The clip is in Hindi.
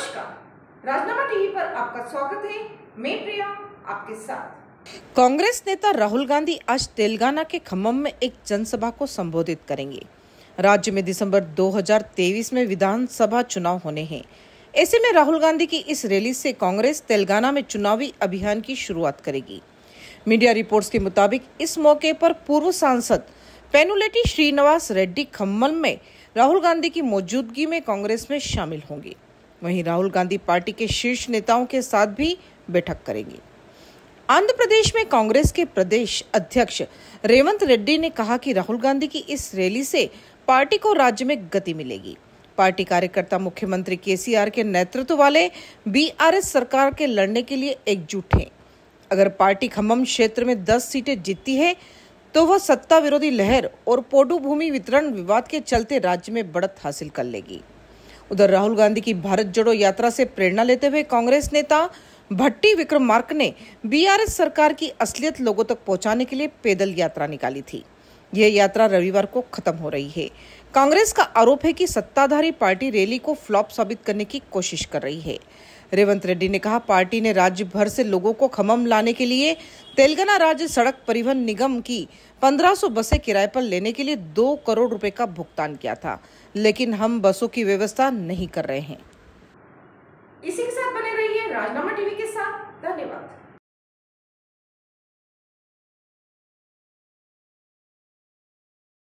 नमस्कार राजनामा टीवी पर आपका स्वागत है मैं प्रिया आपके साथ कांग्रेस नेता राहुल गांधी आज तेलंगाना के खम्भम में एक जनसभा को संबोधित करेंगे राज्य में दिसंबर 2023 में विधानसभा चुनाव होने हैं ऐसे में राहुल गांधी की इस रैली से कांग्रेस तेलंगाना में चुनावी अभियान की शुरुआत करेगी मीडिया रिपोर्ट्स के मुताबिक इस मौके पर पूर्व सांसद पेनुलेटी श्रीनिवास रेड्डी खम्मल में राहुल गांधी की मौजूदगी में कांग्रेस में शामिल होंगे वहीं राहुल गांधी पार्टी के शीर्ष नेताओं के साथ भी बैठक करेंगे आंध्र प्रदेश में कांग्रेस के प्रदेश अध्यक्ष रेवंत रेड्डी ने कहा कि राहुल गांधी की इस रैली से पार्टी को राज्य में गति मिलेगी पार्टी कार्यकर्ता मुख्यमंत्री केसीआर के नेतृत्व वाले बीआरएस सरकार के लड़ने के लिए एकजुट हैं अगर पार्टी खम्भम क्षेत्र में 10 सीटें जीतती है तो वह सत्ता विरोधी लहर और पोडू भूमि वितरण विवाद के चलते राज्य में बढ़त हासिल कर लेगी उधर राहुल गांधी की भारत जोड़ो यात्रा से प्रेरणा लेते हुए कांग्रेस नेता भट्टी विक्रम मार्क ने बीआरएस सरकार की असलियत लोगों तक पहुंचाने के लिए पैदल यात्रा निकाली थी यह यात्रा रविवार को खत्म हो रही है कांग्रेस का आरोप है कि सत्ताधारी पार्टी रैली को फ्लॉप साबित करने की कोशिश कर रही है रेवंत रेड्डी ने कहा पार्टी ने राज्य भर से लोगों को खमम लाने के लिए तेलंगाना राज्य सड़क परिवहन निगम की 1500 बसें किराए पर लेने के लिए दो करोड़ रुपए का भुगतान किया था लेकिन हम बसों की व्यवस्था नहीं कर रहे हैं इसी के साथ बने रहिए राजनामा टीवी के साथ धन्यवाद